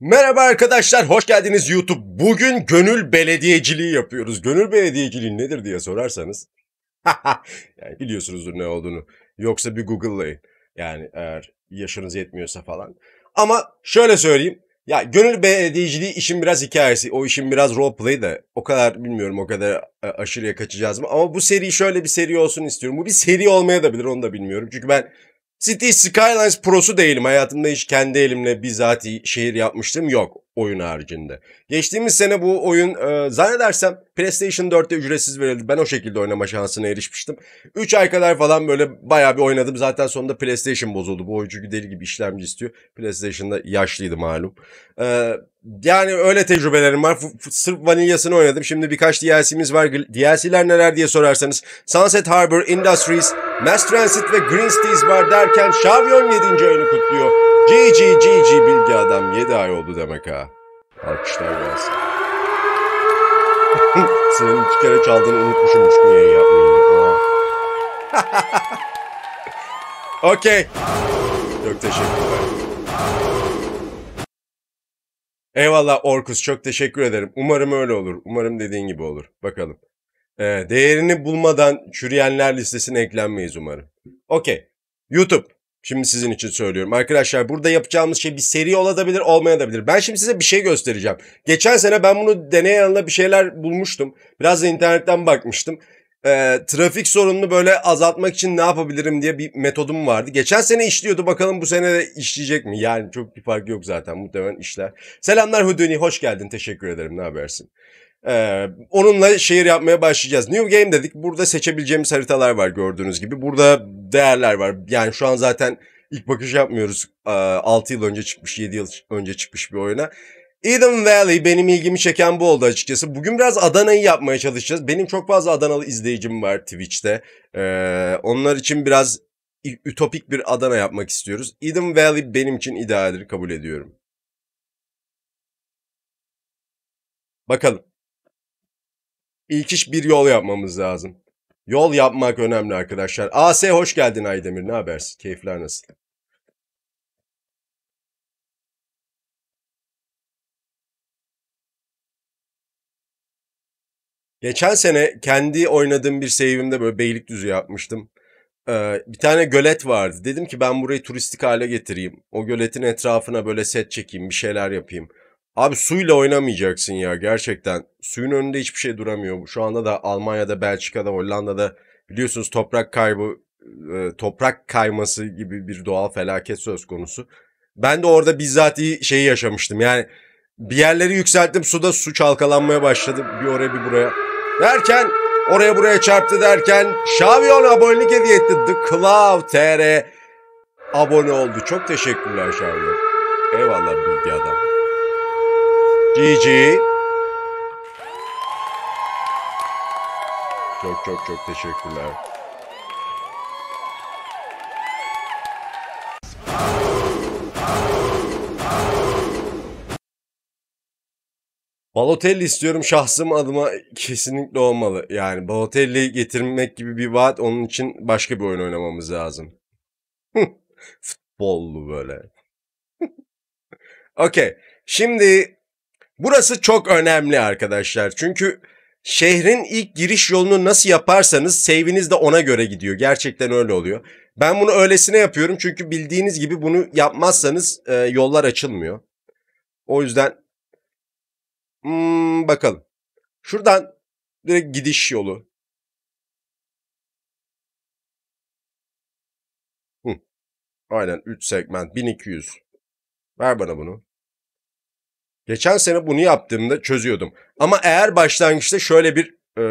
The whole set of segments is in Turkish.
Merhaba arkadaşlar, hoş geldiniz YouTube. Bugün gönül belediyeciliği yapıyoruz. Gönül belediyeciliği nedir diye sorarsanız, yani biliyorsunuzdur ne olduğunu. Yoksa bir Google'layın. Yani eğer yaşınız yetmiyorsa falan. Ama şöyle söyleyeyim. Ya gönül belediyeciliği işin biraz hikayesi. O işin biraz roleplay da. O kadar bilmiyorum o kadar e, aşırıya kaçacağız mı. Ama bu seri şöyle bir seri olsun istiyorum. Bu bir seri olmaya da bilir onu da bilmiyorum. Çünkü ben City Skylines Pro'su değilim. Hayatımda hiç kendi elimle bizatihi şehir yapmıştım yok oyun haricinde. Geçtiğimiz sene bu oyun e, zannedersem PlayStation 4'te ücretsiz verildi. Ben o şekilde oynama şansına erişmiştim. 3 ay kadar falan böyle bayağı bir oynadım. Zaten sonunda PlayStation bozuldu. Bu oyun çünkü deli gibi işlemci istiyor. PlayStation'da yaşlıydı malum. E, yani öyle tecrübelerim var. F- f- sırf vanilyasını oynadım. Şimdi birkaç DLC'miz var. DLC'ler neler diye sorarsanız Sunset Harbor, Industries, Mass Transit ve Green Steez var derken Şavyon 7. ayını kutluyor. GG GG bilgi adam 7 ay oldu demek ha. Alkışlar gelsin. Senin iki kere çaldığını unutmuşum üç gün yayın yapmayı. Okey. Çok teşekkürler. Eyvallah Orkus çok teşekkür ederim. Umarım öyle olur. Umarım dediğin gibi olur. Bakalım. Ee, değerini bulmadan çürüyenler listesine eklenmeyiz umarım. Okey. YouTube. Şimdi sizin için söylüyorum. Arkadaşlar burada yapacağımız şey bir seri olabilir olmayabilir. Ben şimdi size bir şey göstereceğim. Geçen sene ben bunu deney yanında bir şeyler bulmuştum. Biraz da internetten bakmıştım. E, trafik sorununu böyle azaltmak için ne yapabilirim diye bir metodum vardı. Geçen sene işliyordu bakalım bu sene de işleyecek mi? Yani çok bir fark yok zaten muhtemelen işler. Selamlar Huduni hoş geldin teşekkür ederim ne habersin? Ee, onunla şehir yapmaya başlayacağız. New Game dedik. Burada seçebileceğimiz haritalar var gördüğünüz gibi. Burada değerler var. Yani şu an zaten ilk bakış yapmıyoruz. Ee, 6 yıl önce çıkmış, 7 yıl önce çıkmış bir oyuna. Eden Valley benim ilgimi çeken bu oldu açıkçası. Bugün biraz Adana'yı yapmaya çalışacağız. Benim çok fazla Adanalı izleyicim var Twitch'te. Ee, onlar için biraz ütopik bir Adana yapmak istiyoruz. Eden Valley benim için idealdir kabul ediyorum. Bakalım. İlk iş bir yol yapmamız lazım. Yol yapmak önemli arkadaşlar. AS hoş geldin Aydemir. Ne habersin? Keyifler nasıl? Geçen sene kendi oynadığım bir save'imde böyle Beylikdüzü yapmıştım. Ee, bir tane gölet vardı. Dedim ki ben burayı turistik hale getireyim. O göletin etrafına böyle set çekeyim, bir şeyler yapayım. Abi suyla oynamayacaksın ya gerçekten. Suyun önünde hiçbir şey duramıyor. Şu anda da Almanya'da, Belçika'da, Hollanda'da biliyorsunuz toprak kaybı, e, toprak kayması gibi bir doğal felaket söz konusu. Ben de orada bizzat iyi şeyi yaşamıştım. Yani bir yerleri yükselttim suda su çalkalanmaya başladı. Bir oraya bir buraya. Derken oraya buraya çarptı derken Şavyon abonelik hediye etti. The Cloud TR abone oldu. Çok teşekkürler Şavyon. Eyvallah bilgi adam. GG. Çok çok çok teşekkürler. Balotelli istiyorum şahsım adıma kesinlikle olmalı. Yani Balotelli getirmek gibi bir vaat onun için başka bir oyun oynamamız lazım. Futbollu böyle. Okey. Şimdi Burası çok önemli arkadaşlar. Çünkü şehrin ilk giriş yolunu nasıl yaparsanız save'iniz de ona göre gidiyor. Gerçekten öyle oluyor. Ben bunu öylesine yapıyorum çünkü bildiğiniz gibi bunu yapmazsanız e, yollar açılmıyor. O yüzden hmm, bakalım. Şuradan direkt gidiş yolu. Hı. Aynen 3 segment 1200. Ver bana bunu. Geçen sene bunu yaptığımda çözüyordum. Ama eğer başlangıçta şöyle bir e,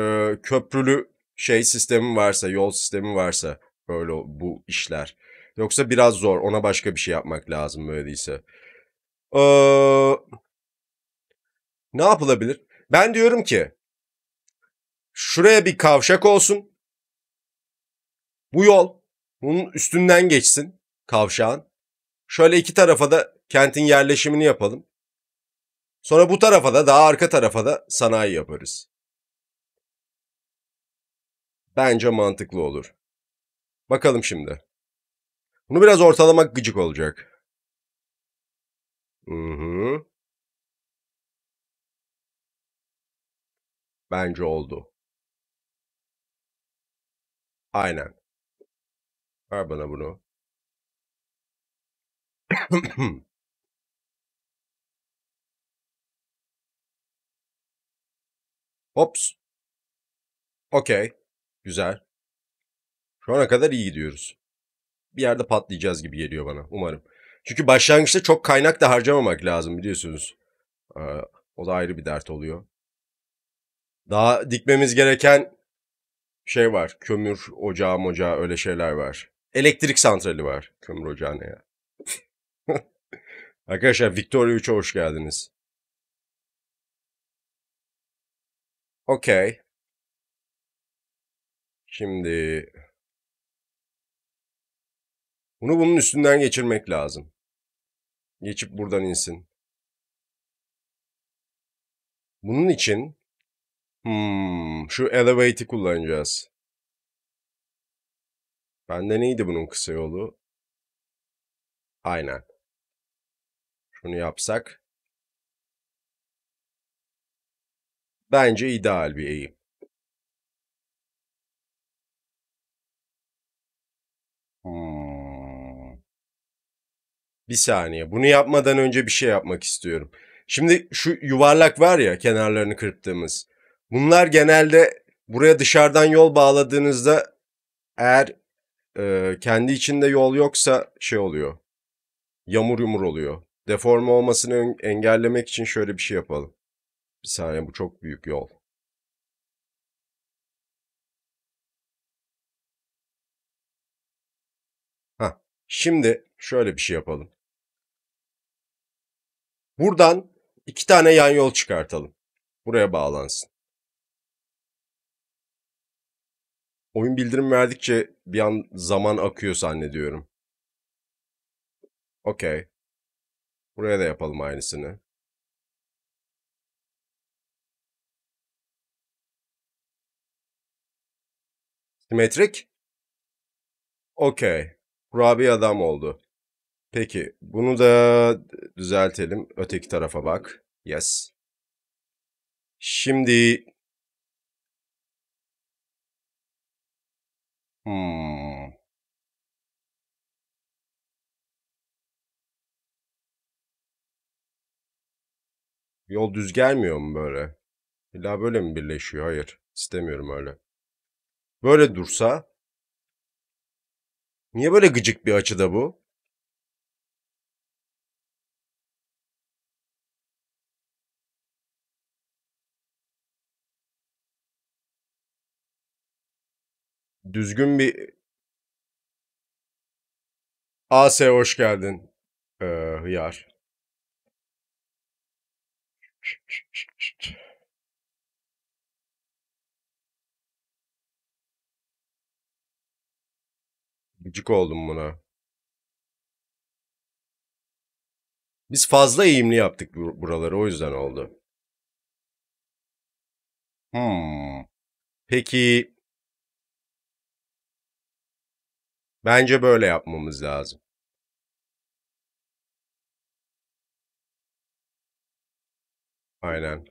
köprülü şey sistemi varsa, yol sistemi varsa böyle bu işler. Yoksa biraz zor. Ona başka bir şey yapmak lazım böyle değilse. ne yapılabilir? Ben diyorum ki şuraya bir kavşak olsun. Bu yol bunun üstünden geçsin kavşağın. Şöyle iki tarafa da kentin yerleşimini yapalım. Sonra bu tarafa da daha arka tarafa da sanayi yaparız. Bence mantıklı olur. Bakalım şimdi. Bunu biraz ortalamak gıcık olacak. Hı hı. Bence oldu. Aynen. Ver bana bunu. Hops. Okey. Güzel. Şu ana kadar iyi gidiyoruz. Bir yerde patlayacağız gibi geliyor bana umarım. Çünkü başlangıçta çok kaynak da harcamamak lazım biliyorsunuz. Ee, o da ayrı bir dert oluyor. Daha dikmemiz gereken şey var. Kömür ocağı ocağı öyle şeyler var. Elektrik santrali var. Kömür ocağı ne ya? Arkadaşlar Victoria 3'e hoş geldiniz. Okey. Şimdi bunu bunun üstünden geçirmek lazım. Geçip buradan insin. Bunun için hmm, şu elevate'i kullanacağız. Bende neydi bunun kısa yolu? Aynen. Şunu yapsak. bence ideal bir eğim. Hmm. Bir saniye. Bunu yapmadan önce bir şey yapmak istiyorum. Şimdi şu yuvarlak var ya kenarlarını kırptığımız. Bunlar genelde buraya dışarıdan yol bağladığınızda eğer e, kendi içinde yol yoksa şey oluyor. Yamur yumur oluyor. Deforme olmasını engellemek için şöyle bir şey yapalım. Bir saniye bu çok büyük yol. Ha, şimdi şöyle bir şey yapalım. Buradan iki tane yan yol çıkartalım. Buraya bağlansın. Oyun bildirim verdikçe bir an zaman akıyor zannediyorum. Okey. Buraya da yapalım aynısını. Metrik? Okey. Rabia adam oldu. Peki bunu da düzeltelim. Öteki tarafa bak. Yes. Şimdi... Hmm. Yol düz gelmiyor mu böyle? İlla böyle mi birleşiyor? Hayır. İstemiyorum öyle böyle dursa niye böyle gıcık bir açıda bu? Düzgün bir AS hoş geldin ee, hıyar. Gıcık oldum buna. Biz fazla eğimli yaptık buraları o yüzden oldu. Hmm. Peki bence böyle yapmamız lazım. Aynen.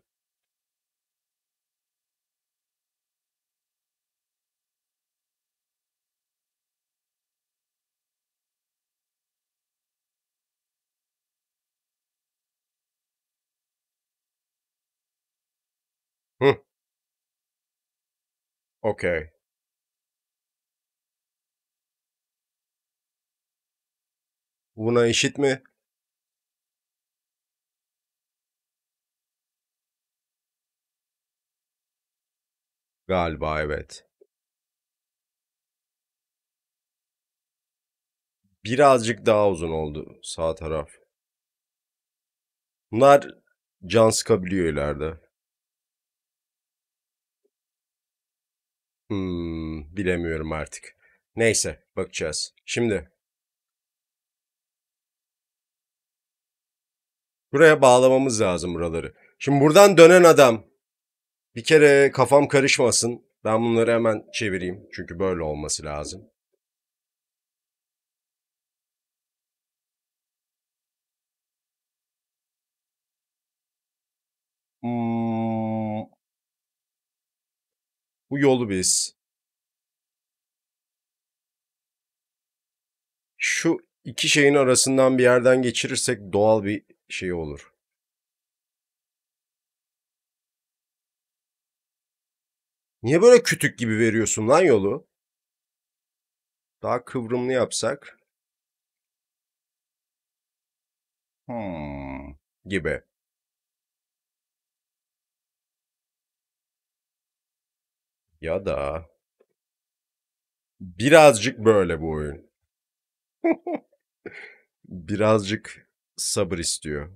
Hm. Okay. Buna eşit mi? Galiba evet. Birazcık daha uzun oldu sağ taraf. Bunlar can sıkabiliyor ileride. Hmm, bilemiyorum artık. Neyse, bakacağız. Şimdi. Buraya bağlamamız lazım buraları. Şimdi buradan dönen adam. Bir kere kafam karışmasın. Ben bunları hemen çevireyim. Çünkü böyle olması lazım. Hmm. Bu yolu biz. Şu iki şeyin arasından bir yerden geçirirsek doğal bir şey olur. Niye böyle kütük gibi veriyorsun lan yolu? Daha kıvrımlı yapsak. Hmm. Gibi. Ya da birazcık böyle bu oyun. birazcık sabır istiyor.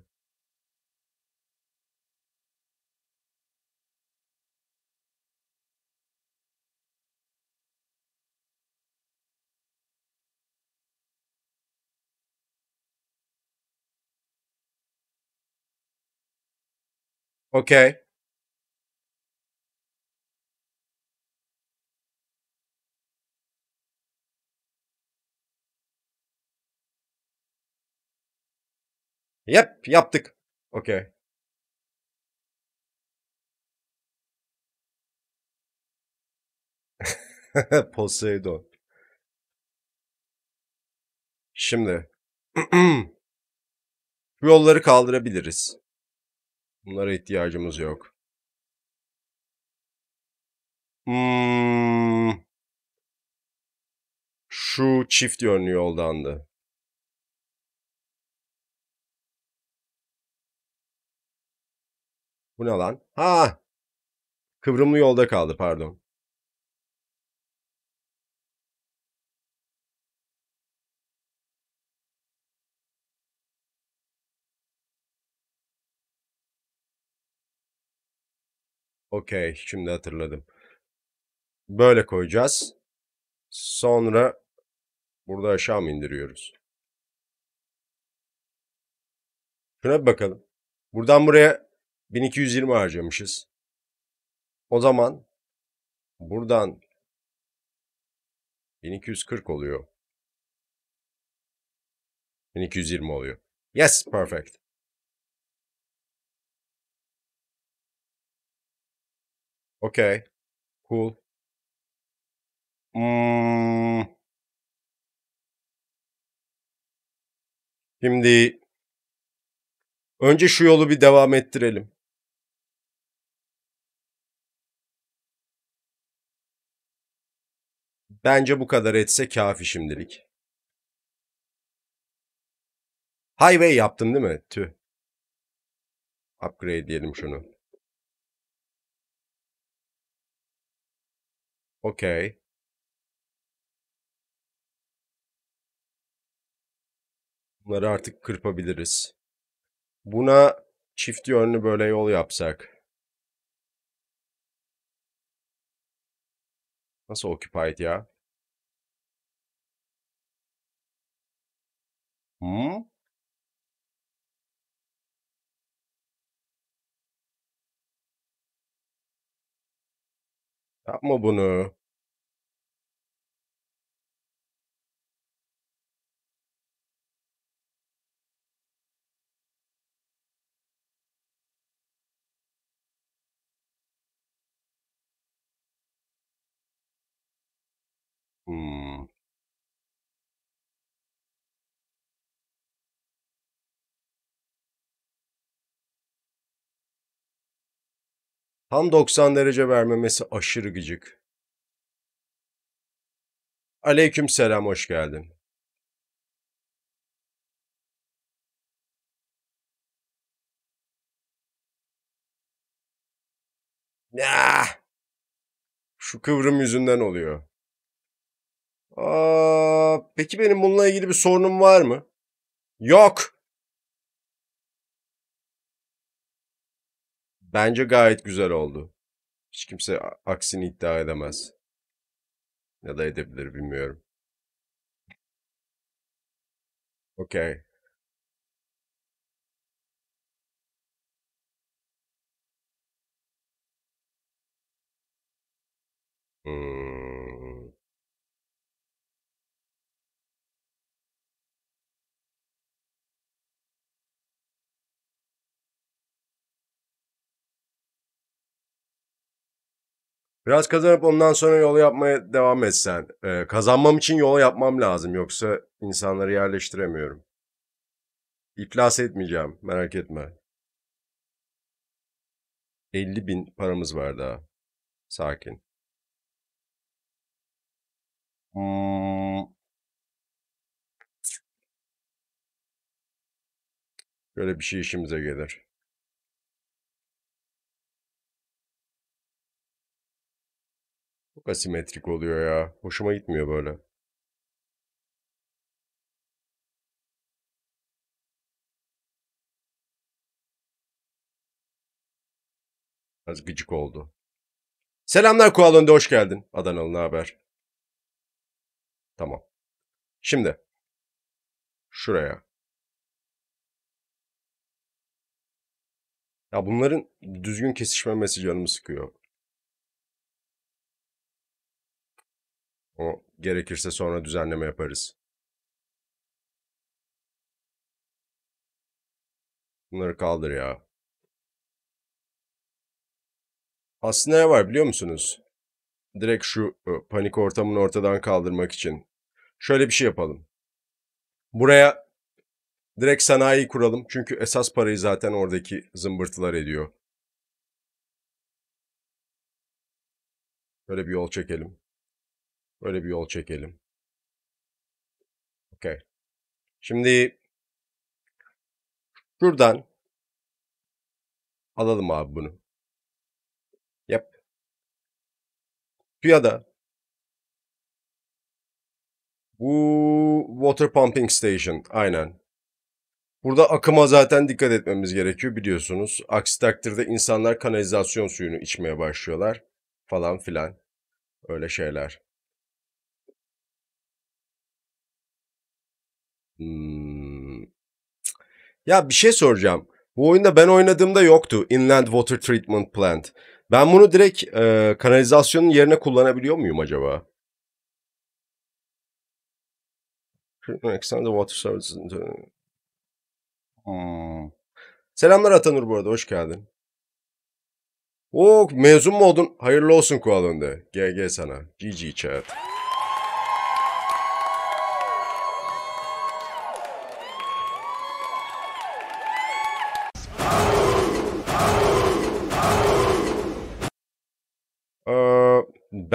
Okay. Yap yaptık. okay. Poseidon. Şimdi. Bu yolları kaldırabiliriz. Bunlara ihtiyacımız yok. Hmm. Şu çift yönlü yoldandı. Bu ne lan? Ha! Kıvrımlı yolda kaldı pardon. Okey, şimdi hatırladım. Böyle koyacağız. Sonra burada aşağı mı indiriyoruz? Şuna bir bakalım. Buradan buraya 1220 harcamışız. O zaman buradan 1240 oluyor. 1220 oluyor. Yes, perfect. Okay. Cool. Hmm. Şimdi önce şu yolu bir devam ettirelim. Bence bu kadar etse kafi şimdilik. Highway yaptım değil mi? Tüh. Upgrade diyelim şunu. Okey. Bunları artık kırpabiliriz. Buna çift yönlü böyle yol yapsak. Nasıl occupied ya? 응? Yapma bunu. Hımm. Tam 90 derece vermemesi aşırı gıcık. Aleyküm selam, hoş geldin. Ya! Ah! Şu kıvrım yüzünden oluyor. Aa, peki benim bununla ilgili bir sorunum var mı? Yok. Bence gayet güzel oldu. Hiç kimse aksini iddia edemez. Ya da edebilir bilmiyorum. Okay. Hmm. Biraz kazanıp ondan sonra yol yapmaya devam etsen. Ee, kazanmam için yola yapmam lazım. Yoksa insanları yerleştiremiyorum. İflas etmeyeceğim. Merak etme. 50 bin paramız var daha. Sakin. Hmm. Böyle bir şey işimize gelir. asimetrik oluyor ya. Hoşuma gitmiyor böyle. Az gıcık oldu. Selamlar Kualon'da hoş geldin. Adanalı ne haber? Tamam. Şimdi. Şuraya. Ya bunların düzgün kesişmemesi canımı sıkıyor. O gerekirse sonra düzenleme yaparız. Bunları kaldır ya. Aslında ne var biliyor musunuz? Direkt şu e, panik ortamını ortadan kaldırmak için. Şöyle bir şey yapalım. Buraya direkt sanayi kuralım. Çünkü esas parayı zaten oradaki zımbırtılar ediyor. Böyle bir yol çekelim. Böyle bir yol çekelim. Okay. Şimdi şuradan alalım abi bunu. Yap. Ya bu water pumping station aynen. Burada akıma zaten dikkat etmemiz gerekiyor biliyorsunuz. Aksi takdirde insanlar kanalizasyon suyunu içmeye başlıyorlar falan filan. Öyle şeyler. Hmm. Ya bir şey soracağım. Bu oyunda ben oynadığımda yoktu Inland Water Treatment Plant. Ben bunu direkt e, kanalizasyonun yerine kullanabiliyor muyum acaba? Extended Water Services. Hmm. Selamlar Atanur bu arada. Hoş geldin. Oo, oh, mezun mu oldun? Hayırlı olsun kualında. GG sana. GG chat.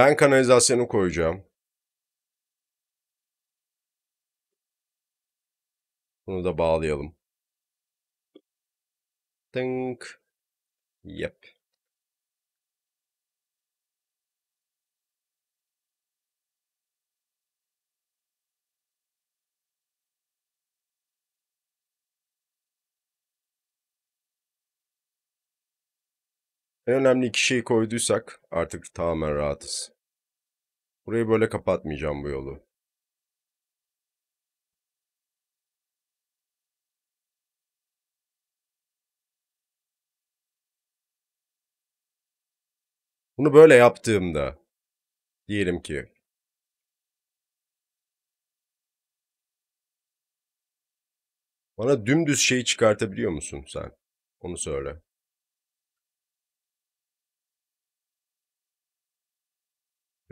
Ben kanalizasyonu koyacağım. Bunu da bağlayalım. Tink. Yep. En önemli iki şeyi koyduysak artık tamamen rahatız. Burayı böyle kapatmayacağım bu yolu. Bunu böyle yaptığımda diyelim ki bana dümdüz şeyi çıkartabiliyor musun sen? Onu söyle.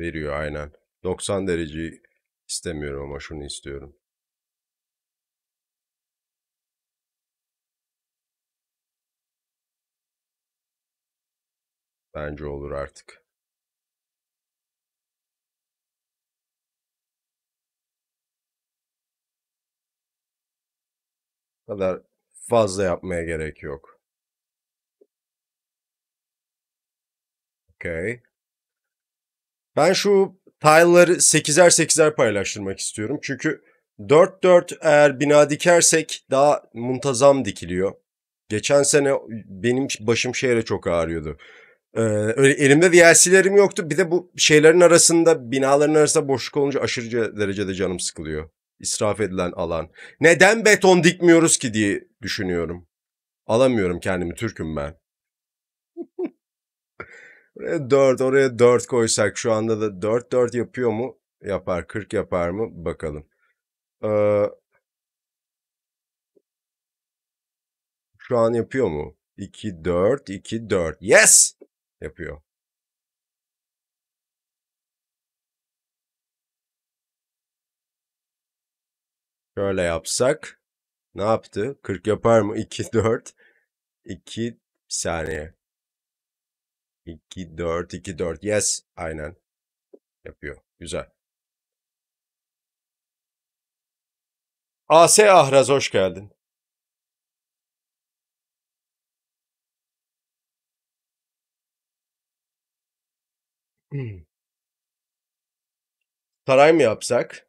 Veriyor aynen. 90 derece istemiyorum ama şunu istiyorum. Bence olur artık. kadar fazla yapmaya gerek yok. Okay. Ben şu tile'ları 8'er 8'er paylaştırmak istiyorum. Çünkü 4-4 eğer bina dikersek daha muntazam dikiliyor. Geçen sene benim başım şehre çok ağrıyordu. Ee, elimde DLC'lerim yoktu. Bir de bu şeylerin arasında, binaların arasında boşluk olunca aşırı derecede canım sıkılıyor. İsraf edilen alan. Neden beton dikmiyoruz ki diye düşünüyorum. Alamıyorum kendimi, Türk'üm ben. Buraya 4, oraya 4 koysak şu anda da 4 4 yapıyor mu? Yapar. 40 yapar mı? Bakalım. Ee, şu an yapıyor mu? 2 4 2 4. Yes! Yapıyor. Şöyle yapsak ne yaptı? 40 yapar mı? 2 4 2 saniye. 2, 4, 2, 4. Yes. Aynen. Yapıyor. Güzel. AS Ahraz hoş geldin. Saray mı yapsak?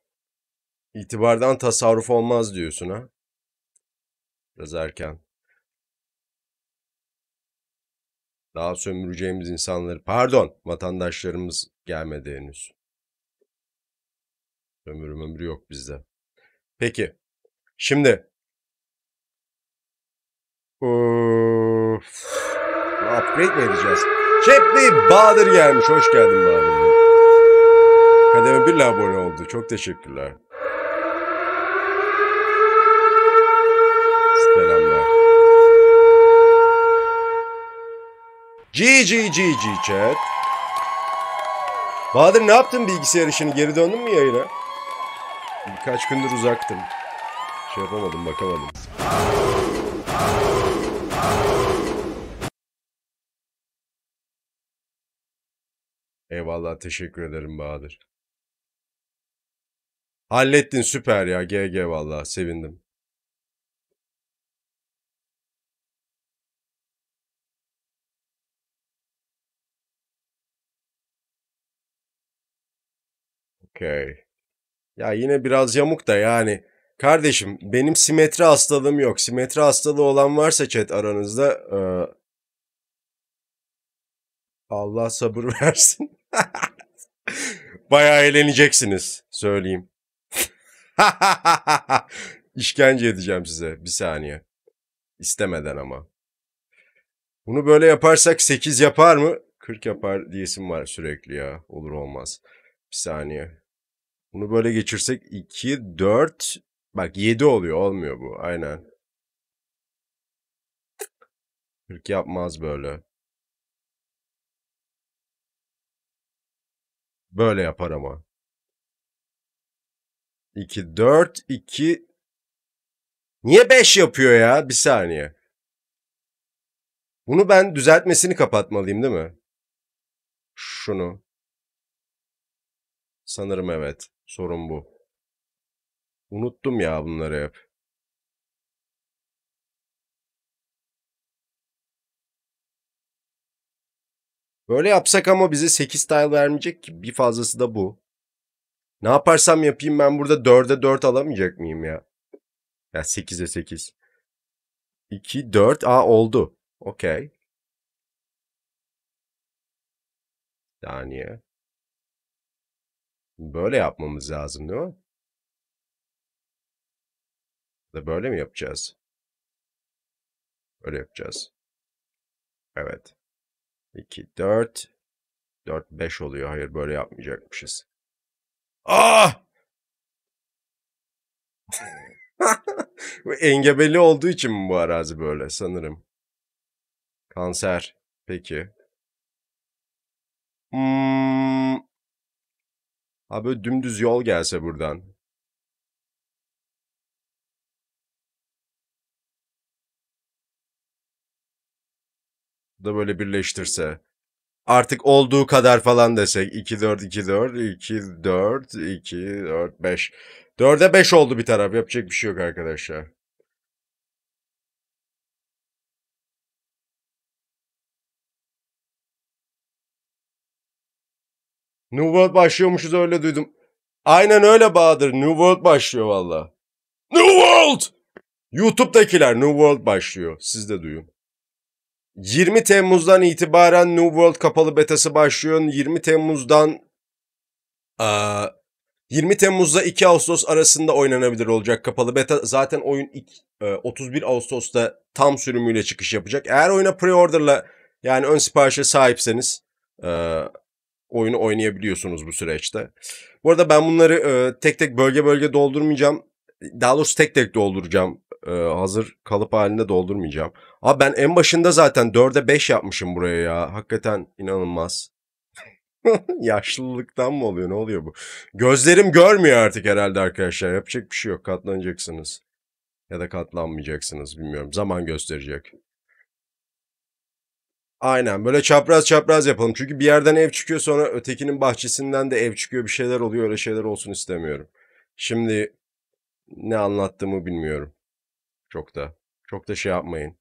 İtibardan tasarruf olmaz diyorsun ha? Biraz erken. Daha sömüreceğimiz insanları, pardon vatandaşlarımız gelmedi henüz. Sömürü ömrü yok bizde. Peki, şimdi. Of. Upgrade mi edeceğiz? Çepli Bahadır gelmiş. Hoş geldin Bahadır. Kademe bir abone oldu. Çok teşekkürler. GGGG chat. Bahadır ne yaptın bilgisayar işini? Geri döndün mü yayına? Birkaç gündür uzaktım. Şey yapamadım, bakamadım. Eyvallah, teşekkür ederim Bahadır. Hallettin süper ya. GG vallahi sevindim. Okey. Ya yine biraz yamuk da yani. Kardeşim benim simetri hastalığım yok. Simetri hastalığı olan varsa chat aranızda e, Allah sabır versin. Bayağı eğleneceksiniz söyleyeyim. İşkence edeceğim size bir saniye. İstemeden ama. Bunu böyle yaparsak 8 yapar mı? 40 yapar diyesim var sürekli ya. Olur olmaz. Bir saniye. Bunu böyle geçirsek 2, 4, bak 7 oluyor. Olmuyor bu aynen. 40 yapmaz böyle. Böyle yapar ama. 2, 4, 2. Niye 5 yapıyor ya? Bir saniye. Bunu ben düzeltmesini kapatmalıyım değil mi? Şunu. Sanırım evet. Sorun bu. Unuttum ya bunları hep. Böyle yapsak ama bize 8 tile vermeyecek ki. Bir fazlası da bu. Ne yaparsam yapayım ben burada 4'e 4 alamayacak mıyım ya? Ya 8'e 8. 2, 4. a oldu. Okey. Saniye. Böyle yapmamız lazım değil mi? Da böyle mi yapacağız? Böyle yapacağız. Evet. 2, 4. 4, 5 oluyor. Hayır böyle yapmayacakmışız. Ah! Engebeli olduğu için mi bu arazi böyle sanırım. Kanser. Peki. Hmm, Ha böyle dümdüz yol gelse buradan. da böyle birleştirse. Artık olduğu kadar falan desek. 2 4 2 4 2 4 2 4 5. 4'e 5 oldu bir taraf. Yapacak bir şey yok arkadaşlar. New World başlıyormuşuz öyle duydum. Aynen öyle Bahadır. New World başlıyor valla. New World! YouTube'dakiler New World başlıyor. Siz de duyun. 20 Temmuz'dan itibaren New World kapalı betası başlıyor. 20 Temmuz'dan 20 Temmuz'da 2 Ağustos arasında oynanabilir olacak kapalı beta. Zaten oyun 31 e, Ağustos'ta tam sürümüyle çıkış yapacak. Eğer oyuna pre-order'la yani ön siparişe sahipseniz e, oyunu oynayabiliyorsunuz bu süreçte. Bu arada ben bunları e, tek tek bölge bölge doldurmayacağım. Daha doğrusu tek tek dolduracağım. E, hazır kalıp halinde doldurmayacağım. Abi ben en başında zaten 4'e 5 yapmışım buraya ya. Hakikaten inanılmaz. Yaşlılıktan mı oluyor? Ne oluyor bu? Gözlerim görmüyor artık herhalde arkadaşlar. Yapacak bir şey yok. Katlanacaksınız. Ya da katlanmayacaksınız. Bilmiyorum. Zaman gösterecek. Aynen böyle çapraz çapraz yapalım. Çünkü bir yerden ev çıkıyor sonra ötekinin bahçesinden de ev çıkıyor bir şeyler oluyor öyle şeyler olsun istemiyorum. Şimdi ne anlattığımı bilmiyorum. Çok da çok da şey yapmayın.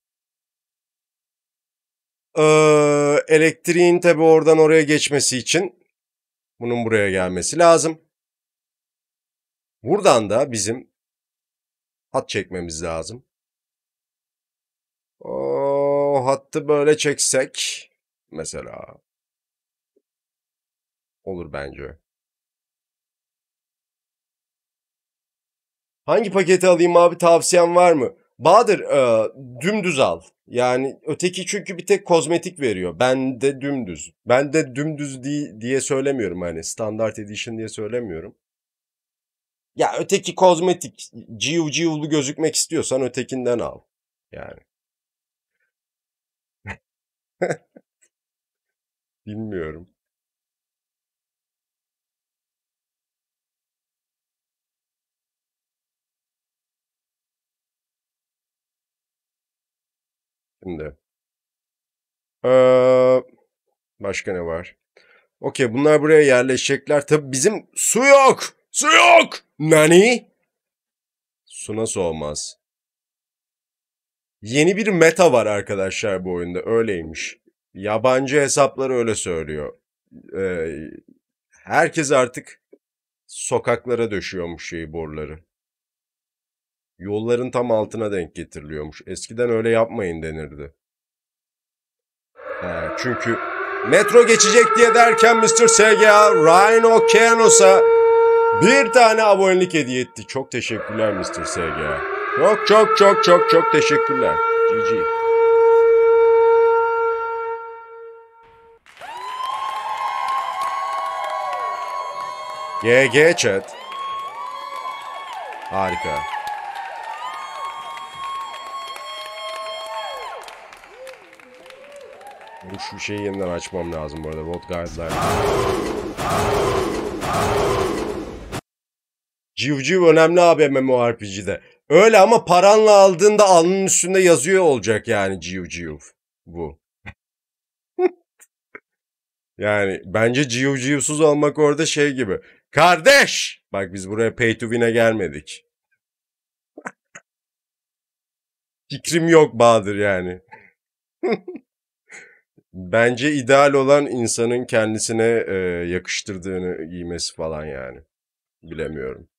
Ee, elektriğin tabi oradan oraya geçmesi için bunun buraya gelmesi lazım. Buradan da bizim hat çekmemiz lazım hattı böyle çeksek mesela. Olur bence. Hangi paketi alayım abi tavsiyen var mı? Bahadır e, dümdüz al. Yani öteki çünkü bir tek kozmetik veriyor. Ben de dümdüz. Ben de dümdüz di diye söylemiyorum hani standart edition diye söylemiyorum. Ya öteki kozmetik civ civlu gözükmek istiyorsan ötekinden al. Yani. Bilmiyorum. Şimdi. Ee, başka ne var? Okey bunlar buraya yerleşecekler. Tabi bizim su yok. Su yok. Nani? Su nasıl olmaz? Yeni bir meta var arkadaşlar bu oyunda öyleymiş. Yabancı hesapları öyle söylüyor. Ee, herkes artık sokaklara döşüyormuş şey borları. Yolların tam altına denk getiriliyormuş. Eskiden öyle yapmayın denirdi. Ha, çünkü metro geçecek diye derken Mr. SGA Ryan Okeanos'a bir tane abonelik hediye etti. Çok teşekkürler Mr. SGA. Çok çok çok çok çok teşekkürler. Cici. GG chat. Harika. Bu şu şeyi yeniden açmam lazım bu arada. Road Guideline. Civciv önemli abi MMORPG'de. Öyle ama paranla aldığında alnının üstünde yazıyor olacak yani Ciu Ciu bu. yani bence Ciu Ciu'suz olmak orada şey gibi. Kardeş! Bak biz buraya pay to win'e gelmedik. Fikrim yok Bahadır yani. bence ideal olan insanın kendisine e, yakıştırdığını giymesi falan yani. Bilemiyorum.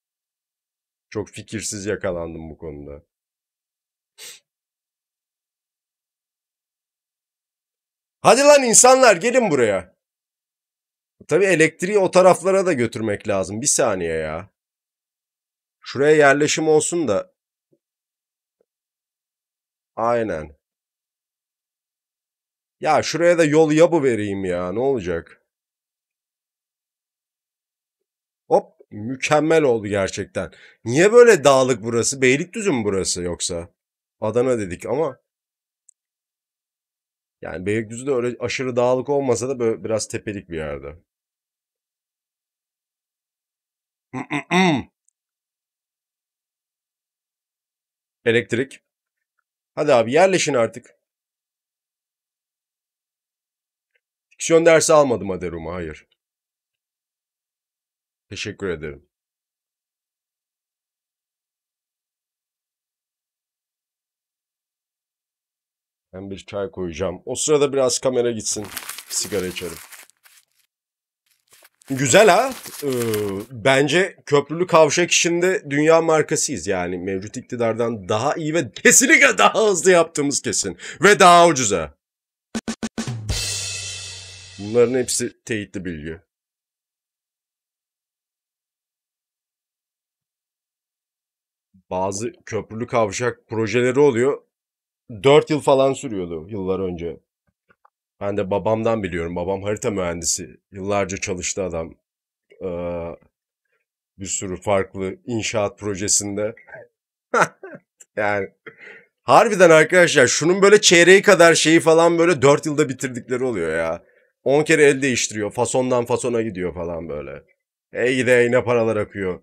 Çok fikirsiz yakalandım bu konuda. Hadi lan insanlar gelin buraya. Tabii elektriği o taraflara da götürmek lazım. Bir saniye ya. Şuraya yerleşim olsun da. Aynen. Ya şuraya da yol yapı vereyim ya. Ne olacak? mükemmel oldu gerçekten. Niye böyle dağlık burası? Beylikdüzü mü burası yoksa? Adana dedik ama yani Beylikdüzü de öyle aşırı dağlık olmasa da böyle biraz tepelik bir yerde. Elektrik. Hadi abi yerleşin artık. Diksiyon dersi almadım Aderum'a hayır. Teşekkür ederim. Ben bir çay koyacağım. O sırada biraz kamera gitsin. Sigara içerim. Güzel ha. Ee, bence köprülü kavşak işinde dünya markasıyız. Yani mevcut iktidardan daha iyi ve kesinlikle daha hızlı yaptığımız kesin. Ve daha ucuza. Bunların hepsi teyitli bilgi. bazı köprülü kavşak projeleri oluyor. 4 yıl falan sürüyordu yıllar önce. Ben de babamdan biliyorum. Babam harita mühendisi. Yıllarca çalıştı adam. Ee, bir sürü farklı inşaat projesinde. yani harbiden arkadaşlar şunun böyle çeyreği kadar şeyi falan böyle 4 yılda bitirdikleri oluyor ya. 10 kere el değiştiriyor. Fasondan fasona gidiyor falan böyle. Ey gide yine paralar akıyor.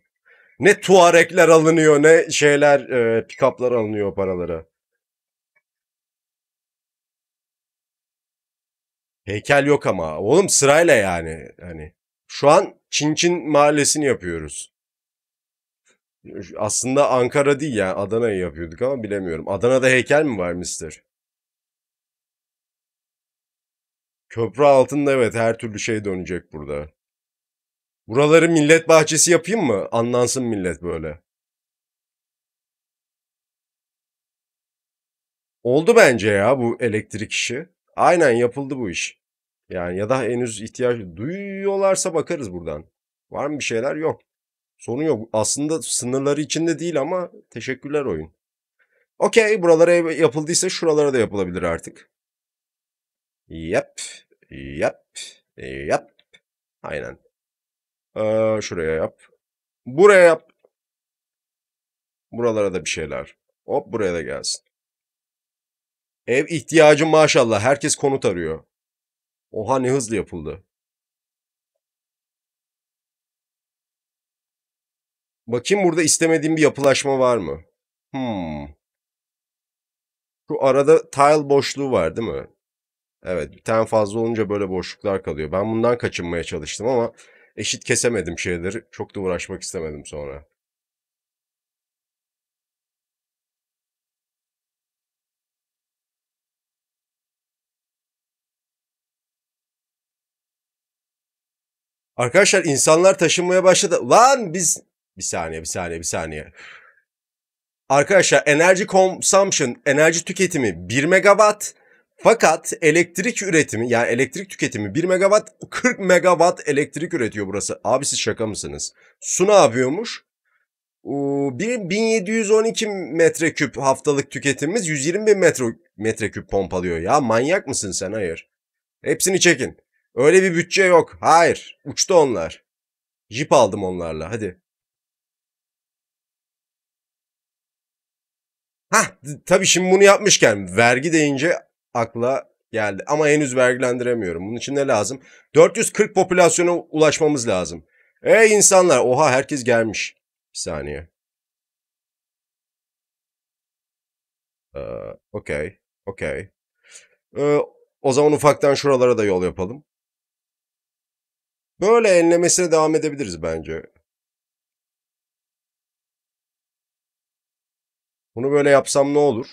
Ne tuarekler alınıyor ne şeyler e, pikaplar alınıyor o paralara. Heykel yok ama. Oğlum sırayla yani. Hani şu an Çin Çin mahallesini yapıyoruz. Aslında Ankara değil yani Adana'yı yapıyorduk ama bilemiyorum. Adana'da heykel mi var mister? Köprü altında evet her türlü şey dönecek burada. Buraları millet bahçesi yapayım mı? Anlansın millet böyle. Oldu bence ya bu elektrik işi. Aynen yapıldı bu iş. Yani ya da henüz ihtiyaç duyuyorlarsa bakarız buradan. Var mı bir şeyler? Yok. Sorun yok. Aslında sınırları içinde değil ama teşekkürler oyun. Okey buralara yapıldıysa şuralara da yapılabilir artık. Yap. Yap. Yap. Aynen. Ee, şuraya yap. Buraya yap. Buralara da bir şeyler. Hop buraya da gelsin. Ev ihtiyacı maşallah. Herkes konut arıyor. Oha ne hızlı yapıldı. Bakayım burada istemediğim bir yapılaşma var mı? Hmm. Şu arada tile boşluğu var değil mi? Evet bir tane fazla olunca böyle boşluklar kalıyor. Ben bundan kaçınmaya çalıştım ama eşit kesemedim şeyleri. Çok da uğraşmak istemedim sonra. Arkadaşlar insanlar taşınmaya başladı. Lan biz bir saniye bir saniye bir saniye. Arkadaşlar enerji consumption, enerji tüketimi 1 megawatt. Fakat elektrik üretimi yani elektrik tüketimi 1 megawatt 40 megawatt elektrik üretiyor burası. Abi siz şaka mısınız? Su ne yapıyormuş? 1712 metreküp haftalık tüketimimiz 120 bin metre, metreküp pompalıyor. Ya manyak mısın sen? Hayır. Hepsini çekin. Öyle bir bütçe yok. Hayır. Uçtu onlar. Jip aldım onlarla. Hadi. Ha tabii şimdi bunu yapmışken vergi deyince akla geldi. Ama henüz vergilendiremiyorum. Bunun için ne lazım? 440 popülasyona ulaşmamız lazım. Ey insanlar! Oha herkes gelmiş. Bir saniye. Ee, okey. Okey. Ee, o zaman ufaktan şuralara da yol yapalım. Böyle enlemesine devam edebiliriz bence. Bunu böyle yapsam ne olur?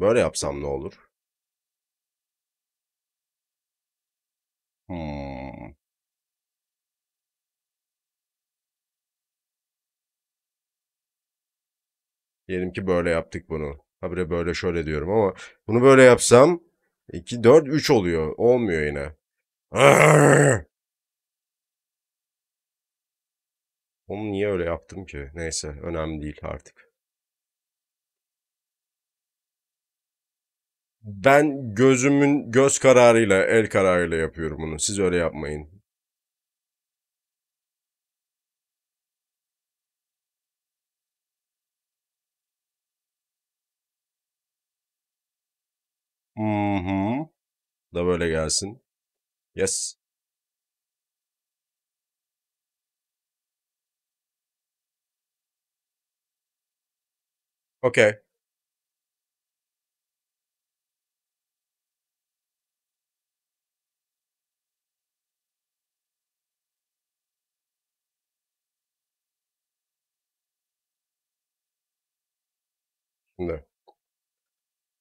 Böyle yapsam ne olur? Hmm. Diyelim ki böyle yaptık bunu. Habire böyle şöyle diyorum ama bunu böyle yapsam 2, 4, 3 oluyor. Olmuyor yine. Arr! Onu niye öyle yaptım ki? Neyse önemli değil artık. ben gözümün göz kararıyla, el kararıyla yapıyorum bunu. Siz öyle yapmayın. Hı hı. Da böyle gelsin. Yes. Okay.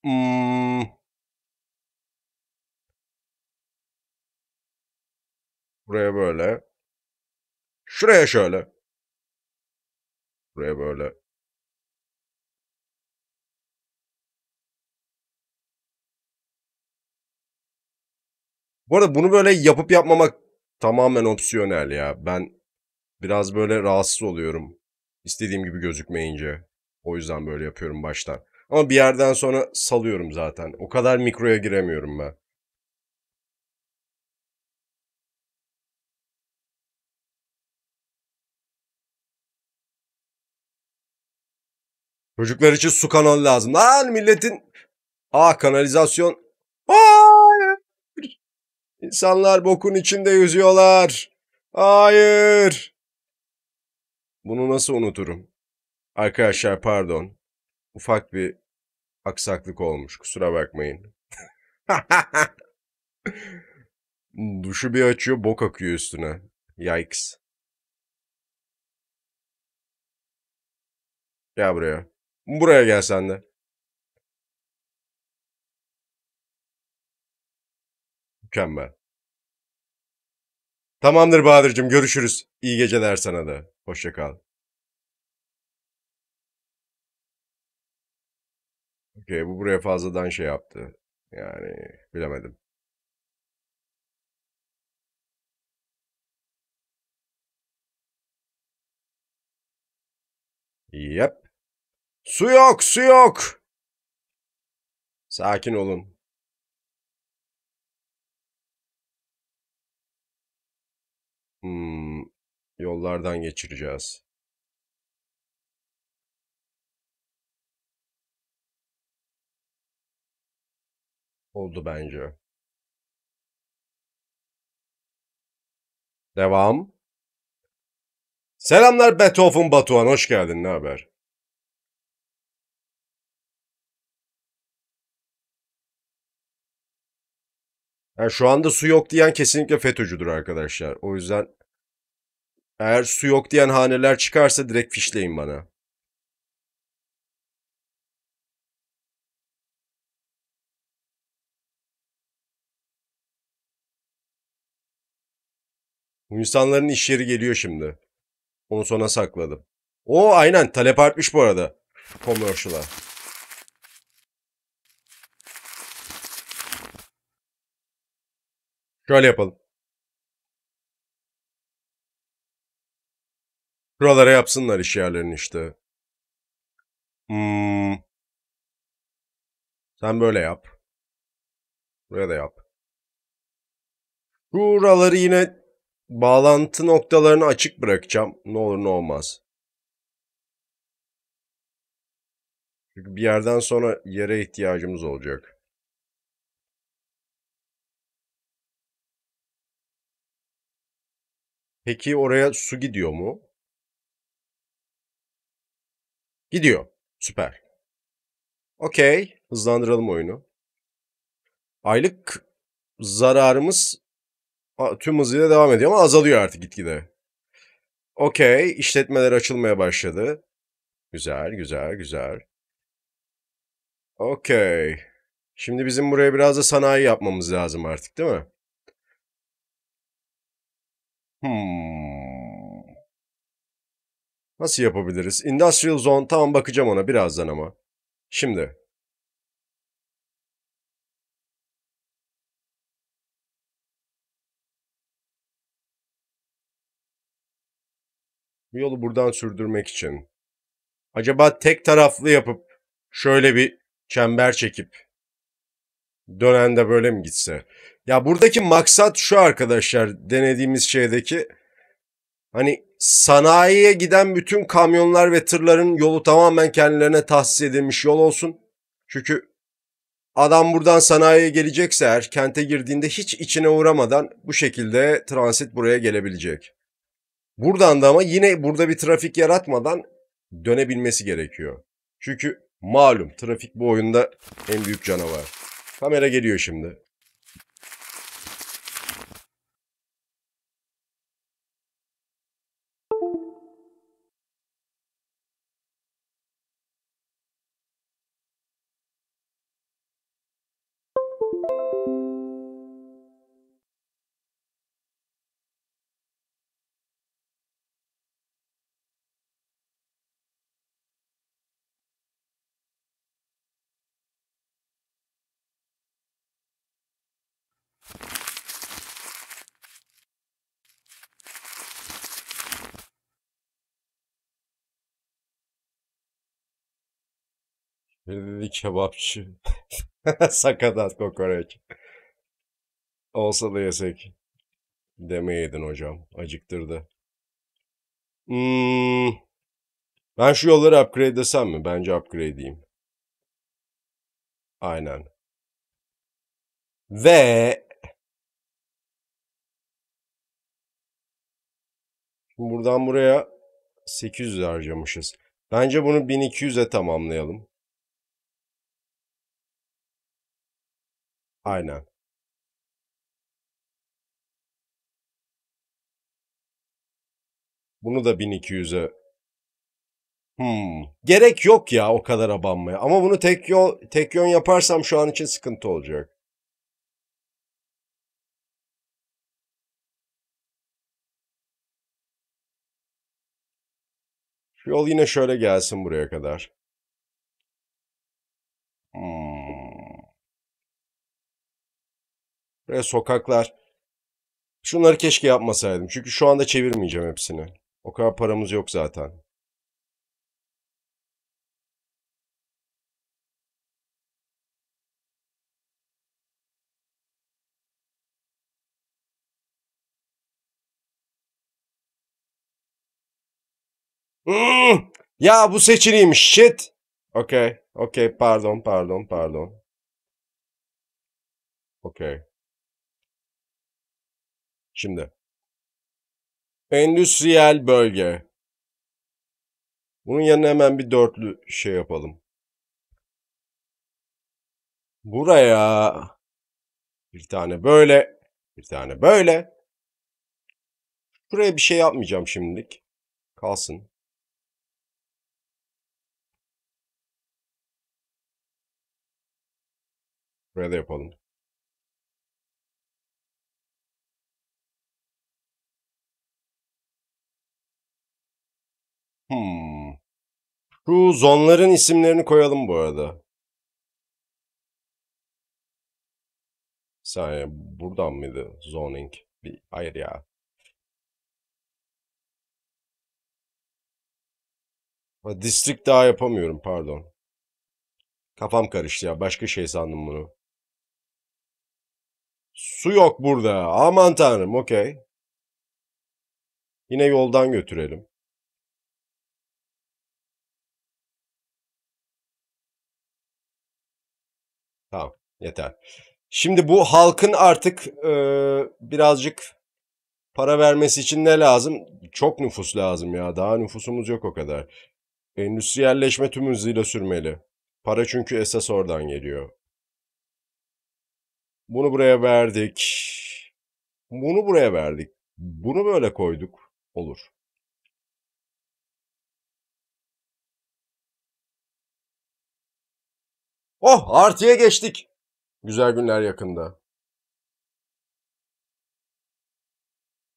Hmm. Buraya böyle. Şuraya şöyle. Buraya böyle. Bu arada bunu böyle yapıp yapmamak tamamen opsiyonel ya. Ben biraz böyle rahatsız oluyorum. İstediğim gibi gözükmeyince. O yüzden böyle yapıyorum baştan. Ama bir yerden sonra salıyorum zaten. O kadar mikroya giremiyorum ben. Çocuklar için su kanalı lazım. Lan milletin... Aa kanalizasyon... Hayır. İnsanlar bokun içinde yüzüyorlar. Hayır. Bunu nasıl unuturum? Arkadaşlar pardon. Ufak bir aksaklık olmuş. Kusura bakmayın. Duşu bir açıyor, bok akıyor üstüne. Yikes. Gel buraya. Buraya gel sen de. Mükemmel. Tamamdır Bahadır'cığım görüşürüz. İyi geceler sana da. hoşçakal kal. Türkiye bu buraya fazladan şey yaptı. Yani bilemedim. Yep. Su yok, su yok. Sakin olun. Hmm, yollardan geçireceğiz. oldu bence. Devam. Selamlar Beethoven Batuhan. Hoş geldin. Ne haber? Yani şu anda su yok diyen kesinlikle FETÖ'cüdür arkadaşlar. O yüzden eğer su yok diyen haneler çıkarsa direkt fişleyin bana. İnsanların iş yeri geliyor şimdi. Onu sona sakladım. O aynen talep artmış bu arada. Commercial'a. Şöyle yapalım. Şuralara yapsınlar iş yerlerini işte. Hmm. Sen böyle yap. Buraya da yap. Buraları yine bağlantı noktalarını açık bırakacağım. Ne olur ne olmaz. Çünkü bir yerden sonra yere ihtiyacımız olacak. Peki oraya su gidiyor mu? Gidiyor. Süper. Okey. Hızlandıralım oyunu. Aylık zararımız tüm hızıyla devam ediyor ama azalıyor artık gitgide. Okey, işletmeler açılmaya başladı. Güzel, güzel, güzel. Okey. Şimdi bizim buraya biraz da sanayi yapmamız lazım artık değil mi? Hmm. Nasıl yapabiliriz? Industrial Zone tamam bakacağım ona birazdan ama. Şimdi Bu yolu buradan sürdürmek için. Acaba tek taraflı yapıp şöyle bir çember çekip dönen de böyle mi gitse? Ya buradaki maksat şu arkadaşlar denediğimiz şeydeki hani sanayiye giden bütün kamyonlar ve tırların yolu tamamen kendilerine tahsis edilmiş yol olsun. Çünkü adam buradan sanayiye gelecekse eğer kente girdiğinde hiç içine uğramadan bu şekilde transit buraya gelebilecek. Buradan da ama yine burada bir trafik yaratmadan dönebilmesi gerekiyor. Çünkü malum trafik bu oyunda en büyük canavar. Kamera geliyor şimdi. Dedi kebapçı. Sakatat kokoreç. Olsa da yesek. demeyedin hocam. Acıktırdı. Hmm. Ben şu yolları upgrade desem mi? Bence upgrade edeyim. Aynen. Ve buradan buraya 800 harcamışız. Bence bunu 1200'e tamamlayalım. Aynen. Bunu da 1200'e. Hmm. Gerek yok ya o kadar abanmaya. Ama bunu tek yol tek yön yaparsam şu an için sıkıntı olacak. Şu yol yine şöyle gelsin buraya kadar. Hmm. Buraya sokaklar. Şunları keşke yapmasaydım. Çünkü şu anda çevirmeyeceğim hepsini. O kadar paramız yok zaten. Hmm. Ya bu seçiliymiş. Shit. Okay. Okay. Pardon. Pardon. Pardon. Okay. Şimdi. Endüstriyel bölge. Bunun yanına hemen bir dörtlü şey yapalım. Buraya bir tane böyle, bir tane böyle. Buraya bir şey yapmayacağım şimdilik. Kalsın. Buraya da yapalım. Hmm. Şu zonların isimlerini koyalım bu arada. Saniye buradan mıydı zoning? Bir, hayır ya. District daha yapamıyorum pardon. Kafam karıştı ya başka şey sandım bunu. Su yok burada. Aman tanrım okey. Yine yoldan götürelim. Tamam yeter. Şimdi bu halkın artık e, birazcık para vermesi için ne lazım? Çok nüfus lazım ya. Daha nüfusumuz yok o kadar. Endüstriyelleşme tüm hızıyla sürmeli. Para çünkü esas oradan geliyor. Bunu buraya verdik. Bunu buraya verdik. Bunu böyle koyduk. Olur. Oh artıya geçtik. Güzel günler yakında.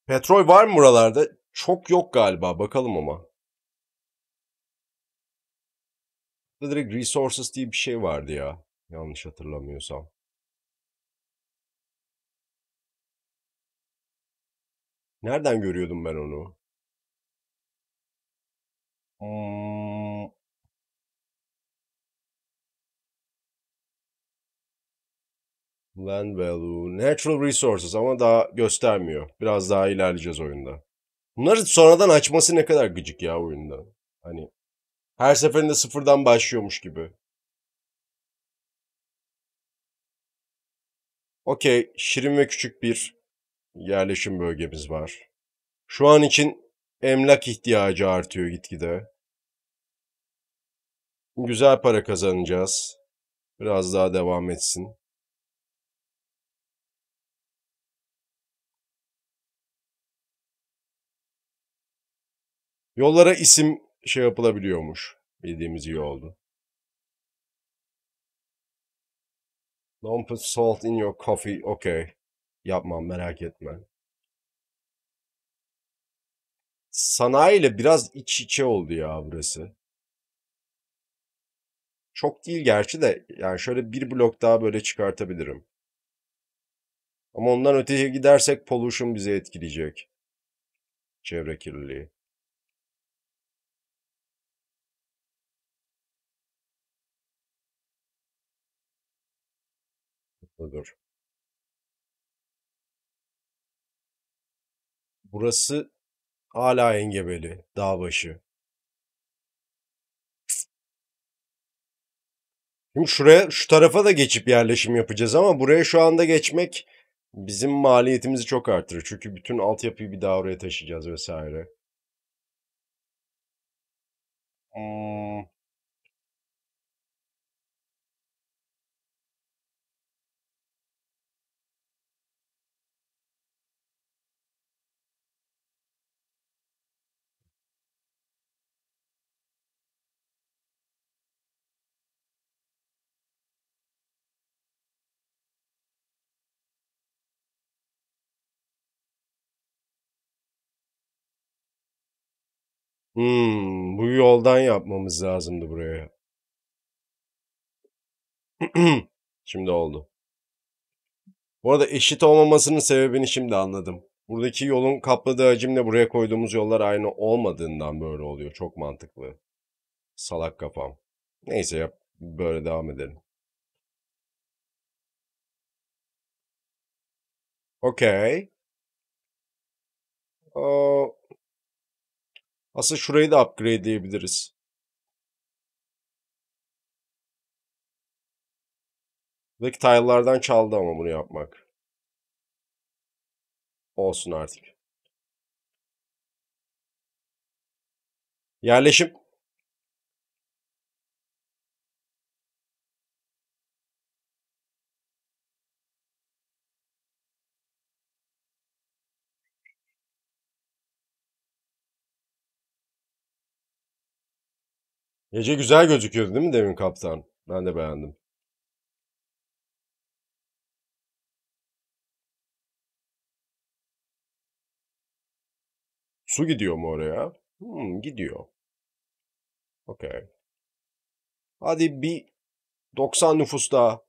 Petrol var mı buralarda? Çok yok galiba. Bakalım ama. Direkt resources diye bir şey vardı ya. Yanlış hatırlamıyorsam. Nereden görüyordum ben onu? Hmm. Land value. Natural resources ama daha göstermiyor. Biraz daha ilerleyeceğiz oyunda. Bunları sonradan açması ne kadar gıcık ya oyunda. Hani her seferinde sıfırdan başlıyormuş gibi. Okey, şirin ve küçük bir yerleşim bölgemiz var. Şu an için emlak ihtiyacı artıyor gitgide. Güzel para kazanacağız. Biraz daha devam etsin. Yollara isim şey yapılabiliyormuş. Bildiğimiz iyi oldu. Don't put salt in your coffee. Okay. Yapmam merak etme. Sanayiyle biraz iç içe oldu ya burası. Çok değil gerçi de yani şöyle bir blok daha böyle çıkartabilirim. Ama ondan öteye gidersek pollution bizi etkileyecek. Çevre kirliliği. farklıdır. Burası hala engebeli, Dağbaşı. Şimdi şuraya, şu tarafa da geçip yerleşim yapacağız ama buraya şu anda geçmek bizim maliyetimizi çok artırır. Çünkü bütün altyapıyı bir daha oraya taşıyacağız vesaire. Hmm. Hmm, bu yoldan yapmamız lazımdı buraya. şimdi oldu. Bu arada eşit olmamasının sebebini şimdi anladım. Buradaki yolun kapladığı hacimle buraya koyduğumuz yollar aynı olmadığından böyle oluyor. Çok mantıklı. Salak kafam. Neyse yap böyle devam edelim. Okay. Oh. Aslında şurayı da upgrade diyebiliriz. Buradaki tile'lardan çaldı ama bunu yapmak. Olsun artık. Yerleşim Gece güzel gözüküyordu değil mi demin kaptan? Ben de beğendim. Su gidiyor mu oraya? Hmm, gidiyor. Okay. Hadi bir 90 nüfus daha.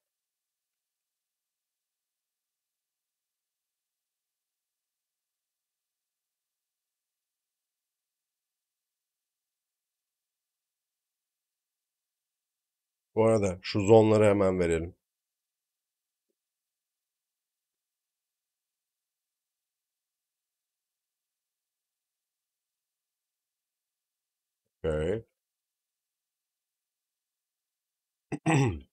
Bu arada şu zonları hemen verelim. Okay.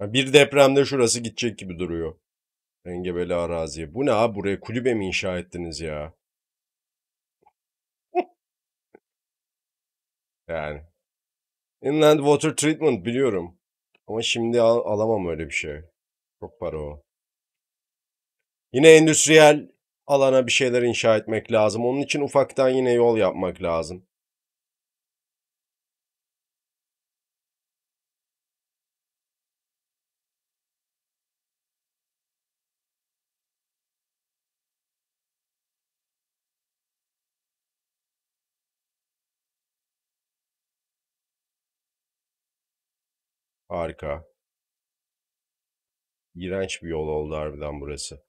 Bir depremde şurası gidecek gibi duruyor. Engebeli arazi. Bu ne abi buraya kulübe mi inşa ettiniz ya? yani. Inland Water Treatment biliyorum. Ama şimdi al alamam öyle bir şey. Çok para o. Yine endüstriyel alana bir şeyler inşa etmek lazım. Onun için ufaktan yine yol yapmak lazım. Harika. İğrenç bir yol oldu harbiden burası.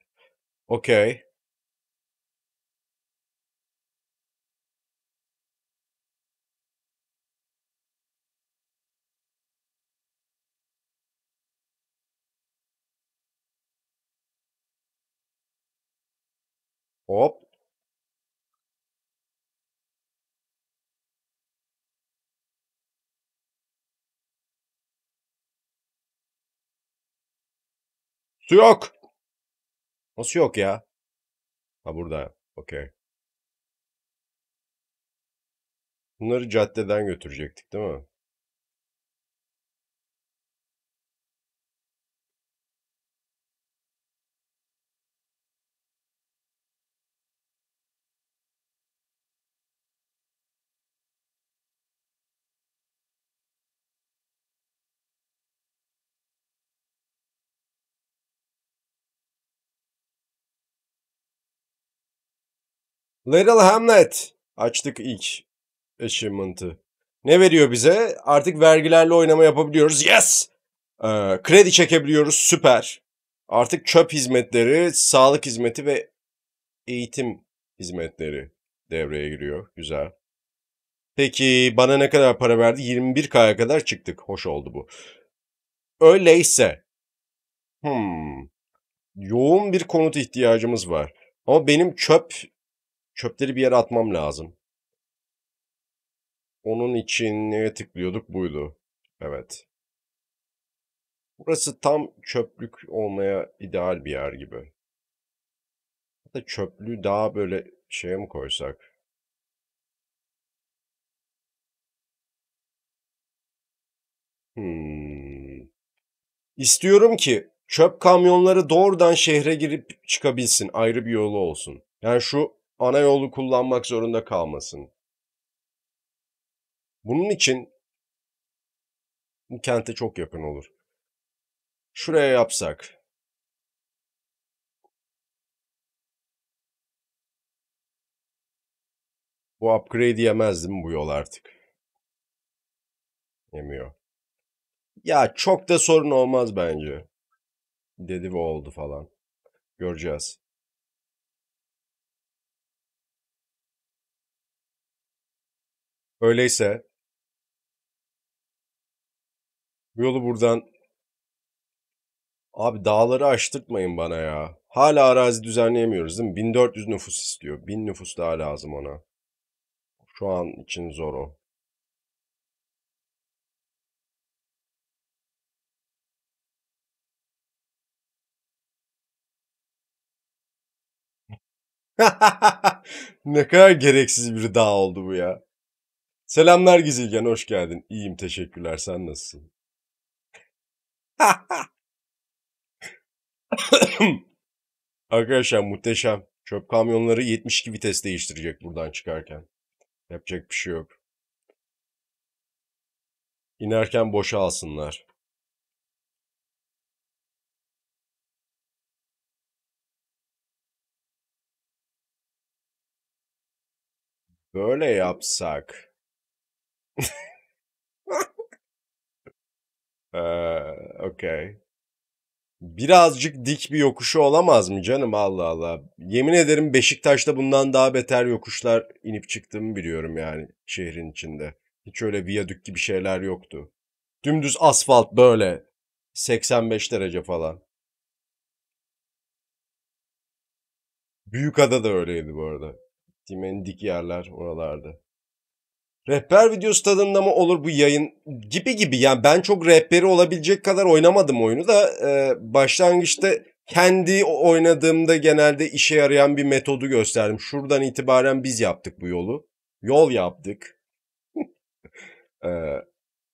Okey. Hop. Su yok. Nasıl yok ya? Ha burada. Okey. Bunları caddeden götürecektik değil mi? Little Hamlet açtık ilk achievement'ı. Ne veriyor bize? Artık vergilerle oynama yapabiliyoruz. Yes! Ee, kredi çekebiliyoruz. Süper. Artık çöp hizmetleri, sağlık hizmeti ve eğitim hizmetleri devreye giriyor. Güzel. Peki bana ne kadar para verdi? 21K'ya kadar çıktık. Hoş oldu bu. Öyleyse. Hmm. Yoğun bir konut ihtiyacımız var. Ama benim çöp Çöpleri bir yere atmam lazım. Onun için neye tıklıyorduk buydu. Evet. Burası tam çöplük olmaya ideal bir yer gibi. Hatta çöplüğü daha böyle şeye mi koysak? Hmm. İstiyorum ki çöp kamyonları doğrudan şehre girip çıkabilsin. Ayrı bir yolu olsun. Yani şu ana yolu kullanmak zorunda kalmasın. Bunun için bu kente çok yakın olur. Şuraya yapsak. Bu upgrade yemezdim bu yol artık. Yemiyor. Ya çok da sorun olmaz bence. Dedi ve oldu falan. Göreceğiz. Öyleyse bu yolu buradan abi dağları açtırtmayın bana ya. Hala arazi düzenleyemiyoruz değil mi? 1400 nüfus istiyor. 1000 nüfus daha lazım ona. Şu an için zor o. ne kadar gereksiz bir dağ oldu bu ya. Selamlar Gizilgen, hoş geldin. İyiyim, teşekkürler. Sen nasılsın? Arkadaşlar muhteşem. Çöp kamyonları 72 vites değiştirecek buradan çıkarken. Yapacak bir şey yok. İnerken boşa alsınlar. Böyle yapsak ee, Okey. Birazcık dik bir yokuşu olamaz mı canım Allah Allah. Yemin ederim Beşiktaş'ta bundan daha beter yokuşlar inip çıktığımı biliyorum yani şehrin içinde. Hiç öyle viyadük gibi şeyler yoktu. Dümdüz asfalt böyle 85 derece falan. Büyükada da öyleydi bu arada. Gittiğim en dik yerler oralarda. Rehber videosu tadında mı olur bu yayın gibi gibi. Yani ben çok rehberi olabilecek kadar oynamadım oyunu da e, başlangıçta kendi oynadığımda genelde işe yarayan bir metodu gösterdim. Şuradan itibaren biz yaptık bu yolu. Yol yaptık. e,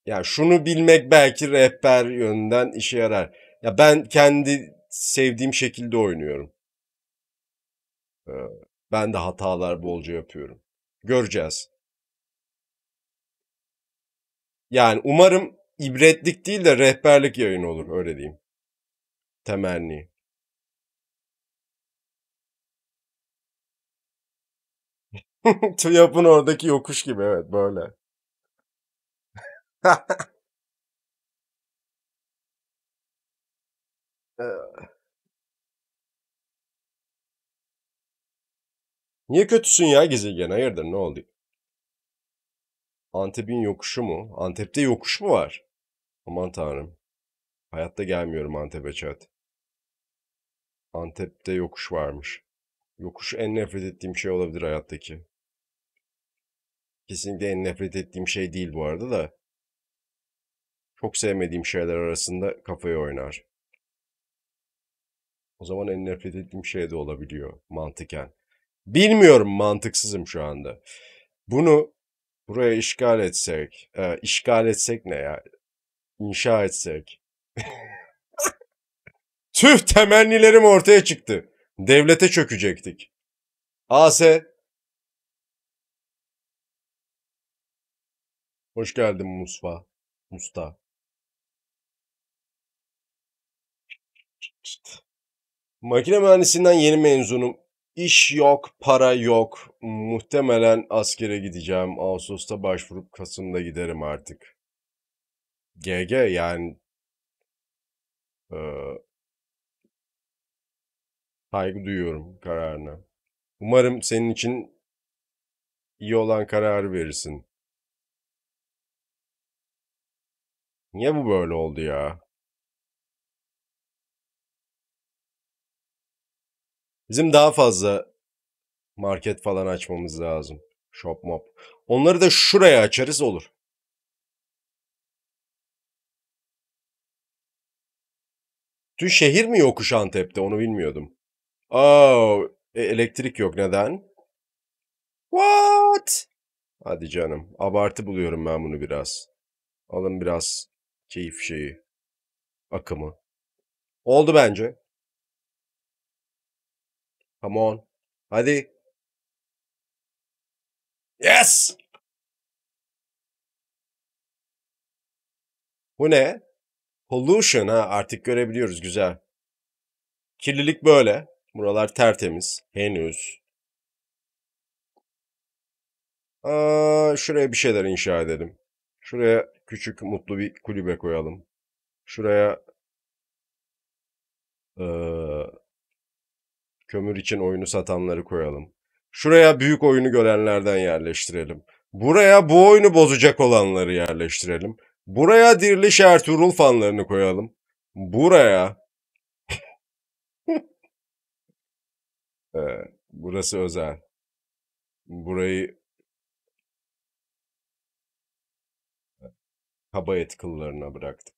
yani şunu bilmek belki rehber yönden işe yarar. Ya ben kendi sevdiğim şekilde oynuyorum. E, ben de hatalar bolca yapıyorum. Göreceğiz. Yani umarım ibretlik değil de rehberlik yayın olur öyle diyeyim. Temenni. TÜYAP'ın oradaki yokuş gibi evet böyle. Niye kötüsün ya gezegen? Hayırdır ne oldu? Antep'in yokuşu mu? Antep'te yokuş mu var? Aman tanrım. Hayatta gelmiyorum Antep'e çat. Antep'te yokuş varmış. Yokuş en nefret ettiğim şey olabilir hayattaki. Kesinlikle en nefret ettiğim şey değil bu arada da. Çok sevmediğim şeyler arasında kafayı oynar. O zaman en nefret ettiğim şey de olabiliyor mantıken. Bilmiyorum mantıksızım şu anda. Bunu Buraya işgal etsek. E, işgal etsek ne ya? İnşa etsek. Tüh temennilerim ortaya çıktı. Devlete çökecektik. AS. Hoş geldin Musfa. Musta. Makine mühendisinden yeni mezunum. İş yok, para yok. Muhtemelen askere gideceğim. Ağustos'ta başvurup Kasım'da giderim artık. GG yani e, saygı duyuyorum kararına. Umarım senin için iyi olan kararı verirsin. Niye bu böyle oldu ya? Bizim daha fazla market falan açmamız lazım. Shop mop. Onları da şuraya açarız olur. Dün şehir mi yokuş Antep'te onu bilmiyordum. Aa, e, elektrik yok neden? What? Hadi canım. Abartı buluyorum ben bunu biraz. Alın biraz keyif şeyi. Akımı. Oldu bence. Come on. Hadi. Yes! Bu ne? Pollution ha artık görebiliyoruz güzel. Kirlilik böyle. Buralar tertemiz. Henüz. Aa, şuraya bir şeyler inşa edelim. Şuraya küçük mutlu bir kulübe koyalım. Şuraya ee, Kömür için oyunu satanları koyalım. Şuraya büyük oyunu görenlerden yerleştirelim. Buraya bu oyunu bozacak olanları yerleştirelim. Buraya Diriliş Ertuğrul fanlarını koyalım. Buraya... ee, burası özel. Burayı... Kaba et kıllarına bıraktık.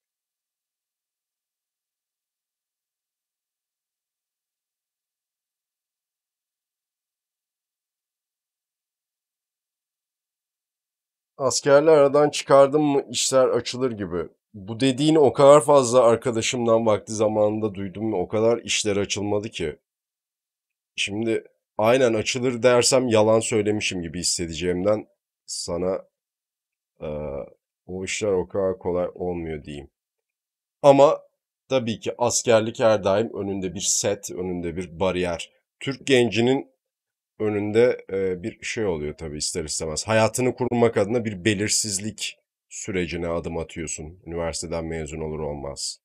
Askerler aradan çıkardım mı işler açılır gibi. Bu dediğini o kadar fazla arkadaşımdan vakti zamanında duydum o kadar işler açılmadı ki. Şimdi aynen açılır dersem yalan söylemişim gibi hissedeceğimden sana e, o işler o kadar kolay olmuyor diyeyim. Ama tabii ki askerlik her daim önünde bir set, önünde bir bariyer. Türk gencinin önünde e, bir şey oluyor tabii ister istemez. Hayatını kurmak adına bir belirsizlik sürecine adım atıyorsun. Üniversiteden mezun olur olmaz.